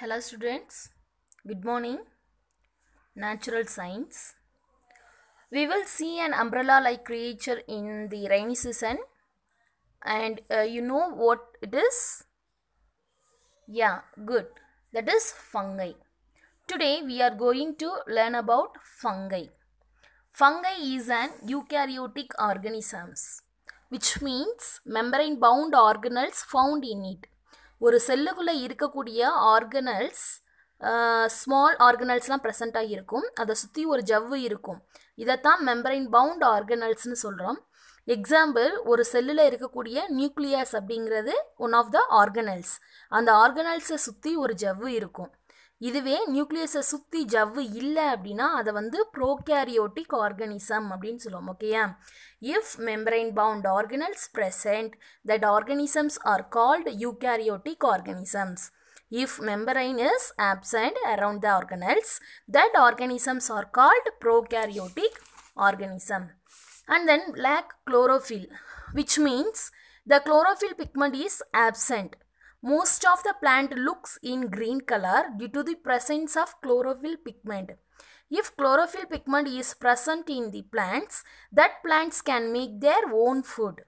Hello students, good morning. Natural science. We will see an umbrella-like creature in the rainy season and uh, you know what it is? Yeah, good. That is fungi. Today we are going to learn about fungi. Fungi is an eukaryotic organisms which means membrane-bound organelles found in it. ஒரு செல்லுக்குள்ளே இருக்கக்கூடிய organelles small ஆர்கனல்ஸ்லாம் ப்ரெசண்ட்டாக இருக்கும் அதை சுற்றி ஒரு ஜவ்வு இருக்கும் இதைத்தான் membrane bound ஆர்கனல்ஸ்னு சொல்கிறோம் எக்ஸாம்பிள் ஒரு செல்லில் இருக்கக்கூடிய நியூக்ளியஸ் அப்படிங்கிறது ஒன் ஆஃப் த ஆர்கனல்ஸ் அந்த ஆர்கனல்ஸை சுற்றி ஒரு ஜவ்வு இருக்கும் இதுவே நியூக்ளியஸை சுற்றி ஜவ்வு இல்லை அப்படின்னா அதை வந்து ப்ரோகேரியோட்டிக் ஆர்கனிசம் அப்படின்னு சொல்லுவோம் ஓகேயா if membrane bound organelles present that organisms are called eukaryotic organisms if membrane is absent around the organelles that organisms are called prokaryotic organism and then lack chlorophyll which means the chlorophyll pigment is absent Most of the plant looks in green color due to the presence of chlorophyll pigment. If chlorophyll pigment is present in the plants, that plants can make their own food.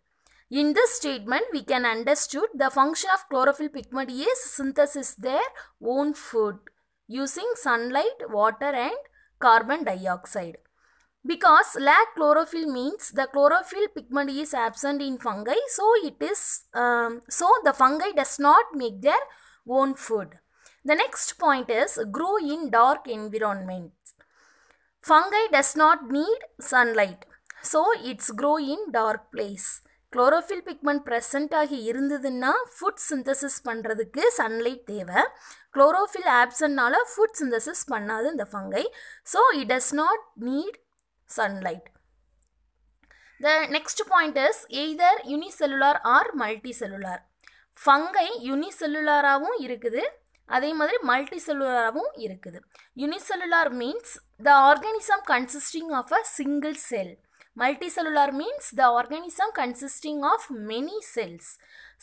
In this statement, we can understood the function of chlorophyll pigment is synthesis their own food using sunlight, water and carbon dioxide. Because lack chlorophyll means the chlorophyll pigment is absent in fungi, so it is um, so the fungi does not make their own food. The next point is grow in dark environments. Fungi does not need sunlight, so it's grow in dark place. Chlorophyll pigment present ஆகி இருந்ததுன்னா food synthesis பண்ணுறதுக்கு sunlight தேவை absent ஆப்சன்னால் food synthesis பண்ணாது இந்த fungi so it does not need sunlight. The next point is either unicellular or multicellular. Fungi யூனிசெல்லுலராகவும் இருக்குது அதே மாதிரி மல்டி செல்லுலராகவும் இருக்குது unicellular means the organism consisting of a single cell multicellular means the organism consisting of many cells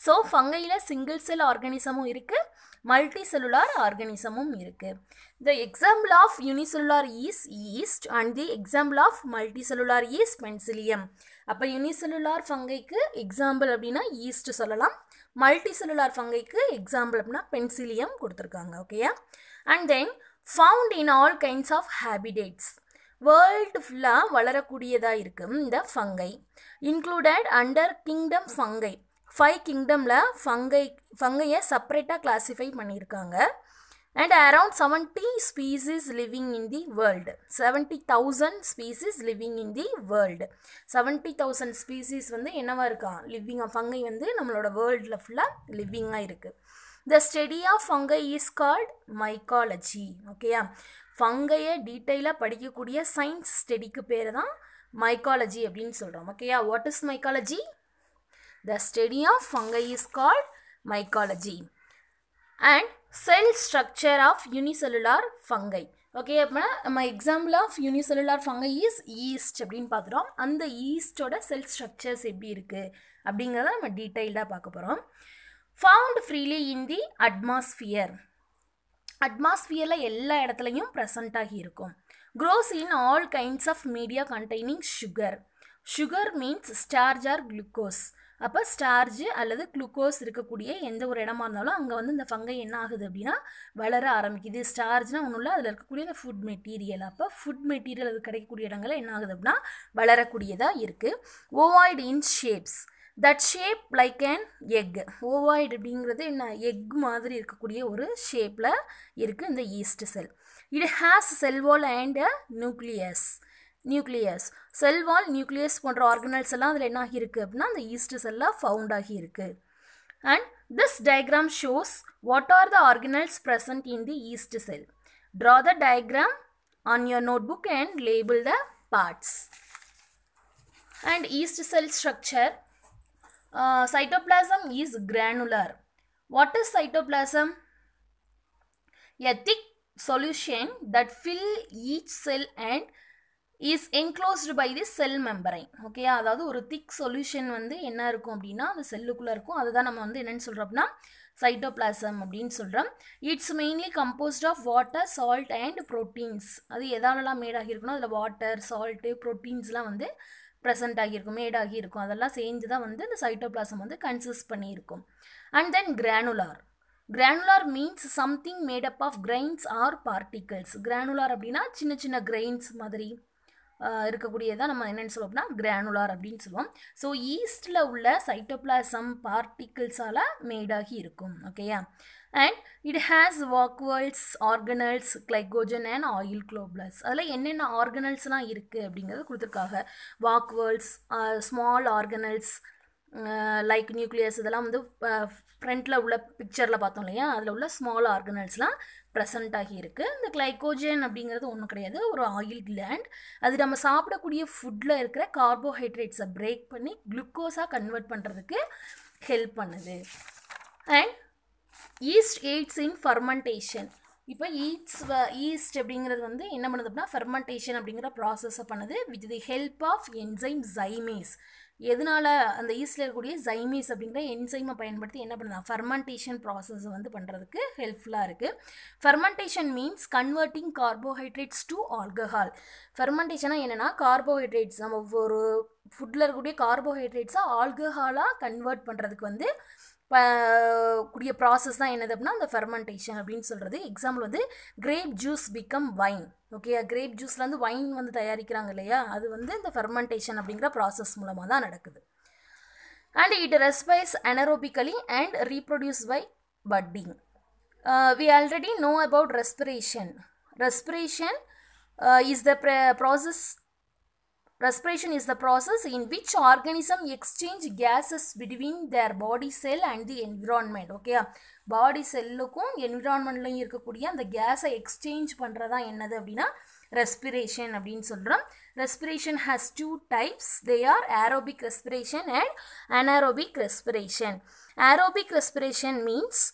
so ஃபங்கையில் single cell ஆர்கானிசமும் இருக்குது மல்டி செல்லுலார் ஆர்கனிசமும் இருக்குது the example of unicellular is yeast and the example of multicellular is penicillium அப்போ unicellular ஃபங்கைக்கு example அப்படின்னா yeast சொல்லலாம் multicellular ஃபங்கைக்கு எக்ஸாம்பிள் அப்படின்னா பென்சிலியம் கொடுத்துருக்காங்க ஓகேயா and then found in all kinds of habitats world ஃபுல்லாக வளரக்கூடியதாக இருக்கும் இந்த fungi included under kingdom fungi five கிங்டமில் ஃபங்கை ஃபங்கையை செப்பரேட்டாக கிளாஸிஃபை பண்ணியிருக்காங்க and around seventy species living in the world seventy thousand species living in the world seventy thousand species வந்து என்னவாக இருக்கா லிவிங்காக ஃபங்கை வந்து நம்மளோட வேர்ல்டில் ஃபுல்லாக லிவிங்காக இருக்குது the study of fungi is called mycology ஓகேயா ஃபங்கையை டீட்டெயிலாக படிக்கக்கூடிய சயின்ஸ் ஸ்டடிக்கு பேர் தான் மைக்காலஜி அப்படின்னு சொல்கிறோம் ஓகேயா what is mycology the study of fungi is called mycology and cell structure of unicellular fungi okay அப்படின்னா நம்ம example of unicellular fungi is yeast அப்படின்னு பார்த்துட்டோம் அந்த ஈஸ்டோட செல் ஸ்ட்ரக்சர்ஸ் எப்படி இருக்குது அப்படிங்கிறத நம்ம டீட்டெயில்டாக பார்க்க போகிறோம் found freely in the atmosphere அட்மாஸ்ஃபியரில் எல்லா இடத்துலையும் ப்ரெசண்ட் ஆகி இருக்கும் grows in all kinds of media containing sugar sugar means starch or glucose அப்போ ஸ்டார்ஜ் அல்லது குளுக்கோஸ் இருக்கக்கூடிய எந்த ஒரு இடமா இருந்தாலும் அங்கே வந்து இந்த ஃபங்கை என்ன ஆகுது அப்படின்னா வளர ஆரம்பிக்குது ஸ்டார்ஜ்னா ஒன்றும் இல்லை அதில் இருக்கக்கூடிய அந்த ஃபுட் மெட்டீரியல் அப்போ ஃபுட் மெட்டீரியல் அது கிடைக்கக்கூடிய இடங்களில் என்ன ஆகுது அப்படின்னா வளரக்கூடியதாக இருக்குது ovoid in shapes that shape like and egg ovoid அப்படிங்கிறது என்ன எக் மாதிரி இருக்கக்கூடிய ஒரு ஷேப்பில் இருக்குது இந்த yeast cell it has cell wall and nucleus nucleus cell wall nucleus போன்ற ஆர்கனல்ஸ் எல்லாம் அதில் என்ன ஆகியிருக்கு அப்படின்னா அந்த ஈஸ்ட் செல்லாக ஃபவுண்ட் ஆகியிருக்கு and this diagram shows what are the organelles present in the yeast cell draw the diagram on your notebook and label the parts. And yeast cell structure. Uh, cytoplasm is granular. What is cytoplasm? A thick solution that fill each cell and is enclosed by the cell membrane okay அதாவது ஒரு திக் solution வந்து என்ன இருக்கும் அப்படின்னா அந்த செல்லுக்குள்ளே இருக்கும் அதுதான் நம்ம வந்து என்னென்னு சொல்கிறோம் அப்படின்னா சைட்டோபிளாசம் அப்படின்னு சொல்கிறோம் it's mainly composed of water salt and proteins அது எதாலெல்லாம் மேட் ஆகியிருக்குன்னா அதில் வாட்டர் சால்ட்டு ப்ரோட்டீன்ஸ்லாம் வந்து ப்ரெசென்ட் ஆகியிருக்கும் மேட் ஆகியிருக்கும் அதெல்லாம் சேர்ந்து தான் வந்து இந்த சைட்டோப்ளாசம் வந்து கன்சிஸ்ட் பண்ணியிருக்கும் and then granular granular means something made up of grains or particles granular அப்படின்னா சின்ன சின்ன கிரெயின்ஸ் மாதிரி இருக்கக்கூடியதான் நம்ம என்னென்னு சொல்லுவோம் கிரானுலார் அப்படின்னு சொல்லுவோம் ஸோ ஈஸ்டில் உள்ள சைட்டோபிளாசம் பார்ட்டிகிள்ஸால் மேடாகி இருக்கும் ஓகேயா and it has vacuoles organelles glycogen and oil globules அதில் என்னென்ன ஆர்கனல்ஸ்லாம் இருக்குது அப்படிங்கிறது கொடுத்துருக்காங்க vacuoles small organelles like nucleus இதெல்லாம் வந்து ஃப்ரண்ட்டில் உள்ள பிக்சரில் பார்த்தோம் இல்லையா அதில் உள்ள ஸ்மால் ஆர்கனல்ஸ்லாம் ப்ரெசன்ட் ஆகி இருக்குது இந்த கிளைக்கோஜன் அப்படிங்கிறது ஒன்றும் கிடையாது ஒரு ஆயில் கிளாண்ட் அது நம்ம சாப்பிடக்கூடிய ஃபுட்டில் இருக்கிற கார்போஹைட்ரேட்ஸை பிரேக் பண்ணி குளுக்கோஸாக கன்வெர்ட் பண்ணுறதுக்கு ஹெல்ப் பண்ணுது and yeast aids in fermentation இப்போ ஈட்ஸ் ஈஸ்ட் அப்படிங்கிறது வந்து என்ன பண்ணுது அப்படின்னா ஃபெர்மெண்டேஷன் அப்படிங்கிற ப்ராசஸை பண்ணுது with the help of enzyme zymase எதனால் அந்த ஈஸ்டில் இருக்கக்கூடிய ஜைமீஸ் அப்படிங்கிற என்சைமை பயன்படுத்தி என்ன பண்ணலாம் ஃபர்மெண்டேஷன் ப்ராசஸ் வந்து பண்ணுறதுக்கு ஹெல்ப்ஃபுல்லாக இருக்குது fermentation means converting carbohydrates to alcohol ஃபர்மெண்டேஷனாக என்னென்னா கார்போஹைட்ரேட்ஸ் நம்ம ஒவ்வொரு ஃபுட்டில் இருக்கக்கூடிய கார்போஹைட்ரேட்ஸை ஆல்கஹாலாக கன்வெர்ட் பண்ணுறதுக்கு வந்து கூடிய ப்ராசஸ் தான் என்னது அப்படின்னா அந்த ஃபெர்மெண்டேஷன் அப்படின்னு சொல்கிறது எக்ஸாம்பிள் வந்து grape juice become wine okay grape ஜூஸ்லேருந்து ஒயின் வந்து தயாரிக்கிறாங்க இல்லையா அது வந்து இந்த ஃபெர்மெண்டேஷன் அப்படிங்கிற ப்ராசஸ் மூலமாக தான் நடக்குது and it respires anaerobically and reproduce by budding we already know about respiration respiration is the process respiration is the process in which organism exchange gases between their body cell and the environment okay body செல்லுக்கும் என்விரான்மெண்ட்லையும் இருக்கக்கூடிய அந்த கேஸை exchange பண்ணுறதா என்னது அப்படின்னா respiration அப்படின்னு சொல்கிறோம் respiration has two types they are aerobic respiration and anaerobic respiration aerobic respiration means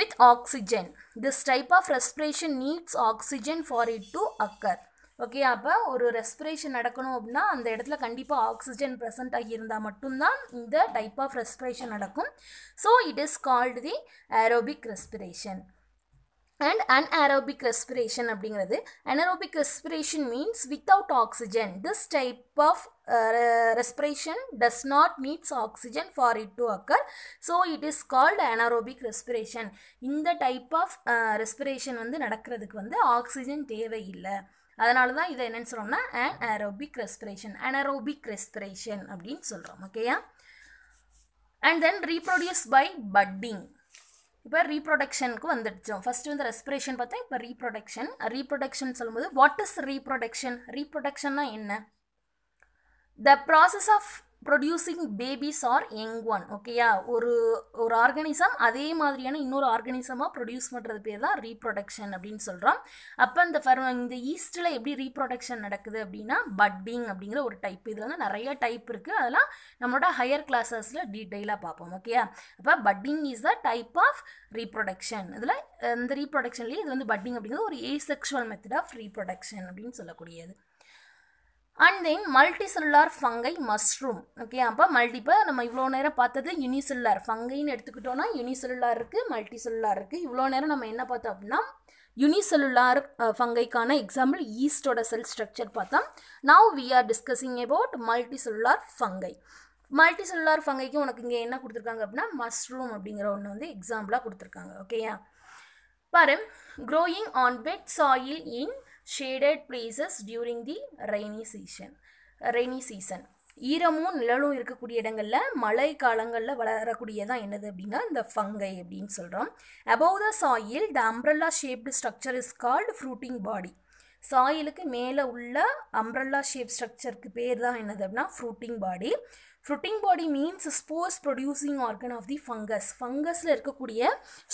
with oxygen this type of respiration needs oxygen for it to occur okay அப்போ ஒரு ரெஸ்பிரேஷன் நடக்கணும் அப்படின்னா அந்த இடத்துல கண்டிப்பாக ஆக்சிஜன் ப்ரெசன்ட் ஆகி இருந்தால் மட்டும்தான் இந்த டைப் ஆஃப் ரெஸ்பிரேஷன் நடக்கும் so it is called the aerobic respiration and anaerobic respiration அப்படிங்கிறது anaerobic respiration means without oxygen this type of respiration does not needs oxygen for it to occur so it is called anaerobic respiration இந்த type of respiration வந்து நடக்கிறதுக்கு வந்து oxygen தேவையில்லை அதனால தான் இதை என்னென்னு சொல்கிறோம்னா anaerobic respiration anaerobic respiration அப்படின்னு சொல்கிறோம் ஓகேயா and then reproduce by budding இப்போ ரீப்ரொடக்ஷனுக்கு வந்துடுச்சோம் ஃபஸ்ட்டு வந்து ரெஸ்பிரேஷன் பார்த்தா இப்போ ரீப்ரொடக்ஷன் ரீப்ரொடக்ஷன் சொல்லும்போது வாட் இஸ் ரீப்ரொடக்ஷன் ரீப்ரொடக்ஷன்னா என்ன the process of producing babies or young one ஓகேயா ஒரு ஒரு ஆர்கனிசம் அதே மாதிரியான இன்னொரு ஆர்கனிசமாக ப்ரொடியூஸ் பண்ணுறது பேர் தான் ரீப்ரொடக்ஷன் அப்படின்னு சொல்கிறோம் அப்போ இந்த ஃபர் இந்த ஈஸ்டில் எப்படி ரீப்ரொடக்ஷன் நடக்குது அப்படின்னா பட்டிங் அப்படிங்கிற ஒரு டைப் இதில் வந்து நிறைய டைப் இருக்குது அதெல்லாம் நம்மளோட ஹையர் கிளாஸஸில் டீட்டெயிலாக பார்ப்போம் ஓகேயா அப்போ budding is the type of reproduction இதில் இந்த ரீப்ரொடக்ஷன்லேயே இது வந்து பட்டிங் அப்படிங்கிறது ஒரு ஏசெக்ஷுவல் மெத்தட் ஆஃப் ரீப்ரொடக்ஷன் அப்படின்னு சொல்லக்கூடியது and then multicellular fungi mushroom okay அப்போ மல்டிப்பை நம்ம இவ்வளோ நேரம் பார்த்தது யூனிசெல்லுலார் ஃபங்கைன்னு எடுத்துக்கிட்டோன்னா யூனிசெல்லுலார் இருக்குது மல்டிசெல்லுலார் இருக்குது இவ்வளோ நேரம் நம்ம என்ன பார்த்தோம் அப்படின்னா யூனிசெல்லுலார் ஃபங்கைக்கான எக்ஸாம்பிள் ஈஸ்டோட செல் ஸ்ட்ரக்சர் பார்த்தோம் now we are discussing about multicellular fungi multicellular ஃபங்கைக்கு உனக்கு இங்கே என்ன கொடுத்துருக்காங்க அப்படின்னா மஷ்ரூம் அப்படிங்கிற ஒன்று வந்து எக்ஸாம்பிளாக கொடுத்துருக்காங்க ஓகேயா பாரு growing on wet soil in shaded places during the rainy season rainy season ஈரமும் நிழலும் இருக்கக்கூடிய இடங்களில் மழை காலங்களில் வளரக்கூடியதான் என்னது அப்படின்னா இந்த ஃபங்கை அப்படின்னு சொல்கிறோம் above the soil the umbrella shaped structure is called fruiting body சாயிலுக்கு மேலே உள்ள அம்ப்ரல்லா ஷேப் ஸ்ட்ரக்சருக்கு பேர் தான் என்னது அப்படின்னா fruiting body fruiting body means spores producing organ of the fungus ஃபங்கஸில் இருக்கக்கூடிய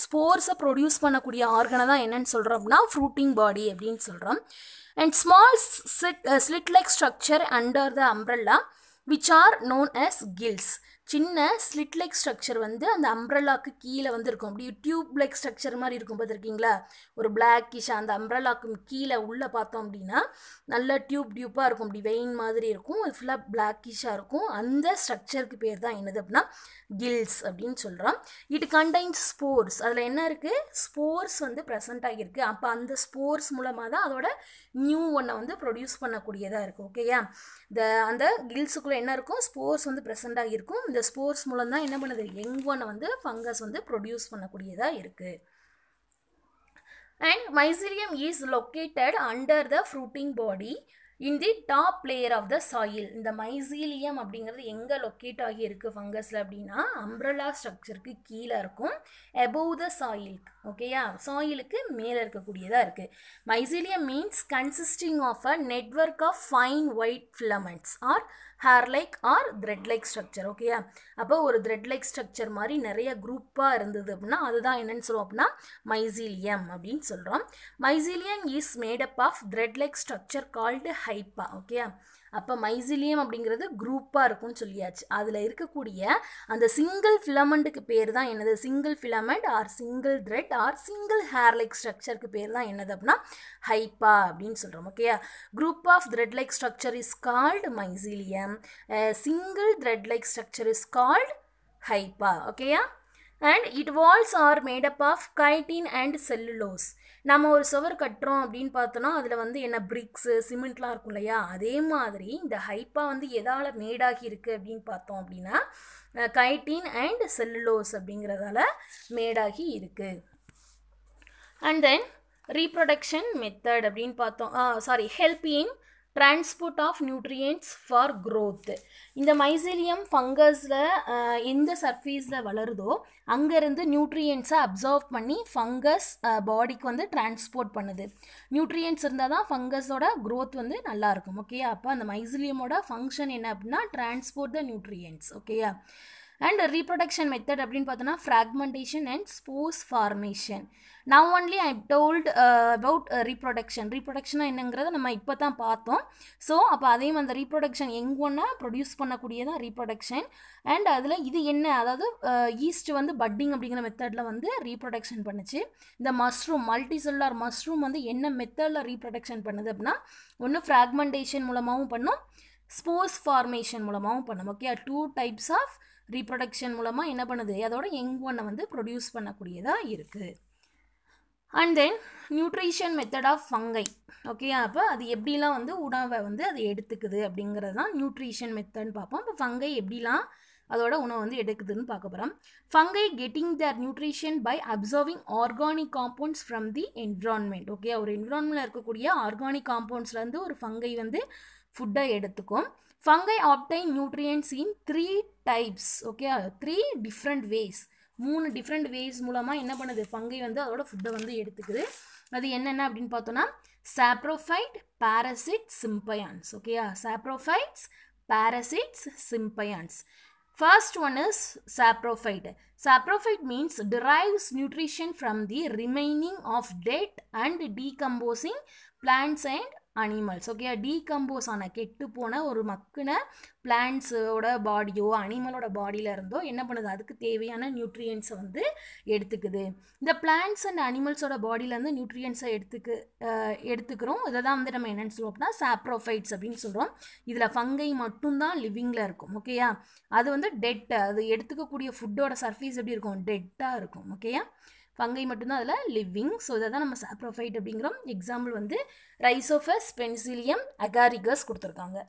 ஸ்போர்ஸை ப்ரொடியூஸ் பண்ணக்கூடிய ஆர்கனை தான் என்னென்னு அப்படின்னா ஃப்ரூட்டிங் பாடி அப்படின்னு சொல்கிறோம் and small slit slit like structure under the umbrella which are known as gills சின்ன ஸ்லிட் லைக் ஸ்ட்ரக்சர் வந்து அந்த அம்ப்ரலாக்கு கீழே வந்து இருக்கும் அப்படி டியூப் லைக் ஸ்ட்ரக்சர் மாதிரி இருக்கும் பார்த்துருக்கீங்களா ஒரு பிளாக்கிஷ் அந்த அம்ப்ரலாக்கு கீழே உள்ளே பார்த்தோம் அப்படின்னா நல்ல டியூப் டியூப்பாக இருக்கும் அப்படி வெயின் மாதிரி இருக்கும் அது ஃபுல்லாக பிளாக்கிஷாக இருக்கும் அந்த ஸ்ட்ரக்சருக்கு பேர் தான் என்னது அப்படின்னா கில்ஸ் அப்படின்னு சொல்கிறோம் இட் கண்டைன்ஸ் ஸ்போர்ஸ் அதில் என்ன இருக்குது ஸ்போர்ஸ் வந்து ப்ரெசென்ட் ஆகியிருக்கு அப்போ அந்த ஸ்போர்ஸ் மூலமாக தான் அதோட நியூ ஒன்றை வந்து ப்ரொடியூஸ் பண்ணக்கூடியதாக இருக்குது ஓகேயா இந்த அந்த கில்ஸுக்குள்ளே என்ன இருக்கும் ஸ்போர்ஸ் வந்து ப்ரெசென்ட் ஆகியிருக்கும் இந்த ஸ்போர்ட்ஸ் மூலம் தான் என்ன பண்ணுது எங் ஒன்னை வந்து ஃபங்கஸ் வந்து ப்ரொடியூஸ் பண்ணக்கூடியதாக இருக்குது and mycelium is located under the fruiting body in the top layer of the soil இந்த மைசீலியம் அப்படிங்கிறது எங்கே லொக்கேட் ஆகி இருக்குது ஃபங்கஸில் அப்படின்னா அம்ப்ரலா ஸ்ட்ரக்சருக்கு கீழே இருக்கும் எபோவ் த சாயில் ஓகேயா சாயிலுக்கு மேலே இருக்கக்கூடியதாக இருக்குது mycelium means consisting of a network of fine white filaments or hair like or thread like structure ஓகேயா அப்போ ஒரு த்ரெட் லைக் ஸ்ட்ரக்சர் மாதிரி நிறைய குரூப்பாக இருந்தது அப்படின்னா அதுதான் என்னென்னு சொல்லுவோம் அப்படின்னா மைசீலியம் அப்படின்னு சொல்கிறோம் mycelium is made up of thread like structure called hypha ஓகேயா அப்போ மைசிலியம் அப்படிங்கிறது குரூப்பாக இருக்கும்னு சொல்லியாச்சு அதில் இருக்கக்கூடிய அந்த சிங்கிள் ஃபிலமெண்ட்டுக்கு பேர் தான் என்னது single filament or single thread or single hair like ஸ்ட்ரக்சருக்கு பேர் தான் என்னது அப்படின்னா ஹைப்பா அப்படின்னு சொல்கிறோம் ஓகேயா group of thread like structure is called mycelium single thread like structure is called hypha ஓகேயா and it walls are made up of chitin and cellulose நம்ம ஒரு சுவர் கட்டுறோம் அப்படின்னு பார்த்தோன்னா அதில் வந்து என்ன பிரிக்ஸு சிமெண்ட்லாம் இருக்கும் இல்லையா அதே மாதிரி இந்த ஹைப்பாக வந்து எதால் மேடாகி இருக்குது அப்படின்னு பார்த்தோம் அப்படின்னா கைட்டின் அண்ட் செல்லுலோஸ் அப்படிங்கிறதால மேடாகி இருக்குது அண்ட் தென் ரீப்ரொடக்ஷன் மெத்தட் அப்படின்னு பார்த்தோம் sorry help in transport of nutrients for growth இந்த மைசீலியம் ஃபங்கஸில் எந்த சர்ஃபீஸில் வளருதோ அங்கேருந்து நியூட்ரியன்ட்ஸை அப்சர்வ் பண்ணி ஃபங்கஸ் பாடிக்கு வந்து டிரான்ஸ்போர்ட் பண்ணுது நியூட்ரியன்ட்ஸ் இருந்தால் தான் ஃபங்கஸோட க்ரோத் வந்து நல்லாயிருக்கும் ஓகேயா அப்போ அந்த மைசிலியமோட ஃபங்க்ஷன் என்ன அப்படின்னா டிரான்ஸ்போர்ட் த நியூட்ரியன்ஸ் ஓகேயா அண்ட் ரீப்ரொடக்ஷன் மெத்தட் அப்படின்னு பார்த்தோன்னா fragmentation and spores formation now only I told about reproduction ரீப்ரொடக்ஷனாக என்னங்கிறத நம்ம இப்போ தான் பார்த்தோம் ஸோ அப்போ அதையும் அந்த ரீப்ரொடக்ஷன் எங்கொன்னா ப்ரொடியூஸ் பண்ணக்கூடியதான் ரீப்ரொடக்ஷன் அண்ட் அதில் இது என்ன அதாவது ஈஸ்ட் uh, வந்து பட்டிங் அப்படிங்கிற மெத்தடில் வந்து ரீப்ரொடக்ஷன் பண்ணுச்சு இந்த மஷ்ரூம் மல்டிசெல்லார் மஷ்ரூம் வந்து என்ன மெத்தடில் ரீப்ரொடக்ஷன் பண்ணுது அப்படின்னா ஒன்று ஃப்ராக்மெண்டேஷன் மூலமாகவும் பண்ணும் ஸ்போர்ஸ் ஃபார்மேஷன் மூலமாகவும் பண்ணும் okay two types of reproduction மூலமாக என்ன பண்ணுது அதோட எங் ஒன்னை வந்து ப்ரொடியூஸ் பண்ணக்கூடியதாக இருக்குது and then nutrition method of fungi okay அப்போ அது எப்படிலாம் வந்து உணவை வந்து அது எடுத்துக்குது அப்படிங்கிறது தான் நியூட்ரிஷன் மெத்தட்னு பார்ப்போம் இப்போ ஃபங்கை எப்படிலாம் அதோட உணவு வந்து எடுக்குதுன்னு பார்க்க போகிறோம் fungi getting their nutrition by absorbing organic compounds from the environment okay ஒரு என்விரான்மெண்ட்டில் இருக்கக்கூடிய ஆர்கானிக் காம்பவுண்ட்ஸ்லேருந்து ஒரு ஃபங்கை வந்து ஃபுட்டை எடுத்துக்கும் fungi obtain nutrients in three types okay three different ways மூணு டிஃப்ரெண்ட் வேஸ் மூலமாக என்ன பண்ணுது ஃபங்கை வந்து அதோட ஃபுட்டை வந்து எடுத்துக்குது அது என்னென்ன அப்படின்னு பார்த்தோன்னா சாப்ரோஃபைட் பாரசிட் சிம்பயான்ஸ் ஓகேயா saprophytes parasites symbionts first one is saprophyte saprophyte means derives nutrition from the remaining of dead and decomposing plants and animals ஓகேயா டீகம்போஸ் ஆன கெட்டு போன ஒரு மக்குன பிளான்ஸோட பாடியோ அனிமலோட பாடியில் இருந்தோ என்ன பண்ணுது அதுக்கு தேவையான நியூட்ரியன்ஸை வந்து எடுத்துக்குது இந்த பிளான்ஸ் அண்ட் அனிமல்ஸோட பாடியிலேருந்து நியூட்ரியன்ஸை எடுத்துக்கு எடுத்துக்கிறோம் இதை தான் வந்து நம்ம என்னென்னு சொல்லுவோம் அப்படின்னா சாப்ரோஃபைட்ஸ் அப்படின்னு சொல்கிறோம் இதில் ஃபங்கை மட்டும்தான் லிவிங்கில் இருக்கும் ஓகேயா அது வந்து டெட்டு அது எடுத்துக்கக்கூடிய ஃபுட்டோட சர்ஃபீஸ் எப்படி இருக்கும் டெட்டாக இருக்கும் ஓகேயா ஃபங்கை மட்டும்தான் அதில் லிவிங் ஸோ இதை தான் நம்ம சாப்ரோஃபைட் அப்படிங்கிறோம் எக்ஸாம்பிள் வந்து ரைசோஃபஸ் பென்சிலியம் அகாரிகஸ் கொடுத்துருக்காங்க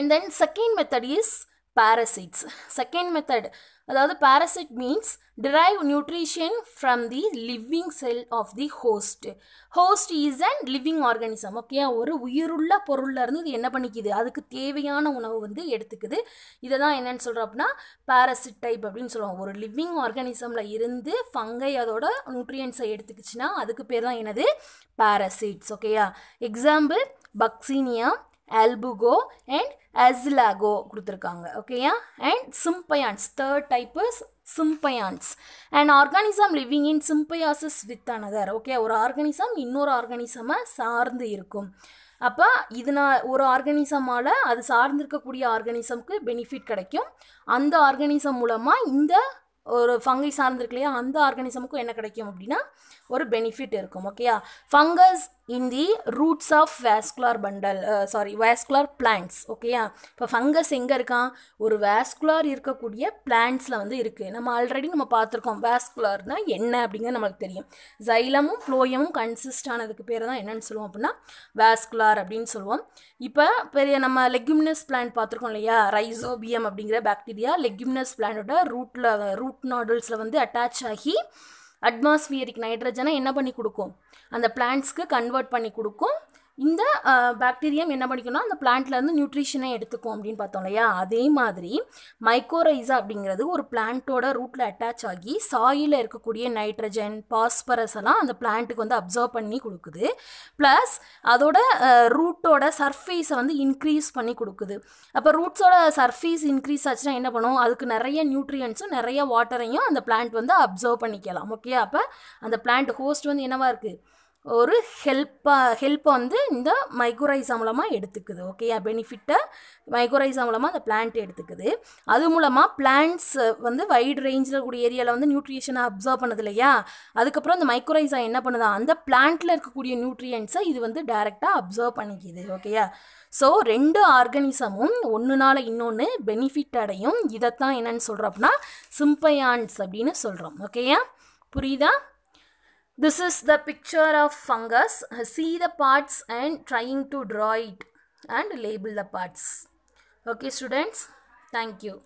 and then second method is parasites. Second method அதாவது parasite means derive nutrition from the living cell of the host. Host is and living organism. Okay ஒரு உயிருள்ள பொருள்லேருந்து இது என்ன பண்ணிக்குது அதுக்கு தேவையான உணவு வந்து எடுத்துக்குது இதை தான் என்னன்னு சொல்கிறோம் அப்படின்னா பாரசிட் டைப் அப்படின்னு சொல்லுவோம் ஒரு லிவிங் ஆர்கானிசமில் இருந்து ஃபங்கை அதோட நியூட்ரியன்ஸை எடுத்துக்கிச்சுன்னா அதுக்கு பேர் தான் என்னது பாரசிட்ஸ் ஓகேயா example Puccinia albugo and Ustilago கொடுத்துருக்காங்க ஓகேயா and symbionts third type symbionts and organism living in symbiosis with another okay ஒரு ஆர்கானிசம் இன்னொரு ஆர்கானிசமை சார்ந்து இருக்கும் அப்போ இதுனா ஒரு ஆர்கனிசமால் அது சார்ந்திருக்கக்கூடிய ஆர்கனிசம்க்கு பெனிஃபிட் கிடைக்கும் அந்த ஆர்கனிசம் மூலமாக இந்த ஒரு ஃபங்கை சார்ந்திருக்கு இல்லையா அந்த ஆர்கனிசமுக்கும் என்ன கிடைக்கும் அப்படின்னா ஒரு பெனிஃபிட் இருக்கும் ஓகேயா fungus in the roots of vascular bundle sorry vascular vascular ஓகேயா இப்போ ஃபங்கஸ் எங்கே இருக்கான் ஒரு வேஸ்குலார் இருக்கக்கூடிய பிளான்ட்ஸில் வந்து இருக்குது நம்ம ஆல்ரெடி நம்ம பார்த்துருக்கோம் வேஸ்குலார்னால் என்ன அப்படிங்கிறது நம்மளுக்கு தெரியும் ஜைலமும் ஃப்ளோயமும் கன்சிஸ்ட் ஆனதுக்கு பேர் தான் என்னென்னு சொல்லுவோம் அப்படின்னா வேஸ்குலார் அப்படின்னு சொல்லுவோம் இப்போ பெரிய நம்ம லெக்யூமினஸ் பிளான்ட் பார்த்துருக்கோம் இல்லையா ரைசோபியம் அப்படிங்கிற பாக்டீரியா லெக்யூம்னஸ் பிளான்ட்டோட ரூட்டில் ரூட் நாடுல்ஸில் வந்து அட்டாச் ஆகி அட்மாஸ்பியரிக் நைட்ரஜனை என்ன பண்ணி கொடுக்கும் அந்த பிளான்ட்ஸ்க்கு கன்வெர்ட் பண்ணி கொடுக்கும் இந்த பாக்டீரியம் என்ன பண்ணிக்கணும் அந்த பிளான்ட்லேருந்து நியூட்ரிஷனை எடுத்துக்கும் அப்படின்னு பார்த்தோம் இல்லையா அதே மாதிரி மைக்கோரைஸா அப்படிங்கிறது ஒரு பிளான்ட்டோட ரூட்டில் அட்டாச் ஆகி சாயில் இருக்கக்கூடிய நைட்ரஜன் பாஸ்பரஸ் எல்லாம் அந்த பிளான்ட்டுக்கு வந்து அப்சர்வ் பண்ணி கொடுக்குது ப்ளஸ் அதோட ரூட்டோட சர்ஃபேஸை வந்து இன்க்ரீஸ் பண்ணி கொடுக்குது அப்போ ரூட்ஸோட சர்ஃபேஸ் இன்க்ரீஸ் ஆச்சுன்னா என்ன பண்ணும் அதுக்கு நிறைய நியூட்ரியன்ஸும் நிறைய வாட்டரையும் அந்த பிளான்ட் வந்து அப்சர்வ் பண்ணிக்கலாம் ஓகே அப்போ அந்த பிளான்ட் ஹோஸ்ட் வந்து என்னவா இருக்குது ஒரு ஹெல்ப்பாக ஹெல்ப்பை வந்து இந்த மைக்ரோரைசா மூலமாக எடுத்துக்குது ஓகேயா பெனிஃபிட்டை மைக்ரோரைசா மூலமாக அந்த பிளான்ட் எடுத்துக்குது அது மூலமாக பிளான்ட்ஸ் வந்து வைட் ரேஞ்சில் கூடிய ஏரியாவில் வந்து நியூட்ரிஷனை அப்சர்வ் பண்ணுது இல்லையா அதுக்கப்புறம் இந்த மைக்ரோரைசா என்ன பண்ணுதா அந்த பிளான்ட்டில் இருக்கக்கூடிய நியூட்ரியன்ஸை இது வந்து டைரெக்டாக அப்சர்வ் பண்ணிக்குது ஓகேயா ஸோ ரெண்டு ஆர்கனிசமும் ஒன்றுனால இன்னொன்று பெனிஃபிட் அடையும் இதைத்தான் என்னென்னு சொல்கிறோம் அப்படின்னா சிம்பையான்ஸ் அப்படின்னு சொல்கிறோம் ஓகேயா புரியுதா This is the picture of fungus. See the parts and trying to draw it and label the parts. Okay students, thank you.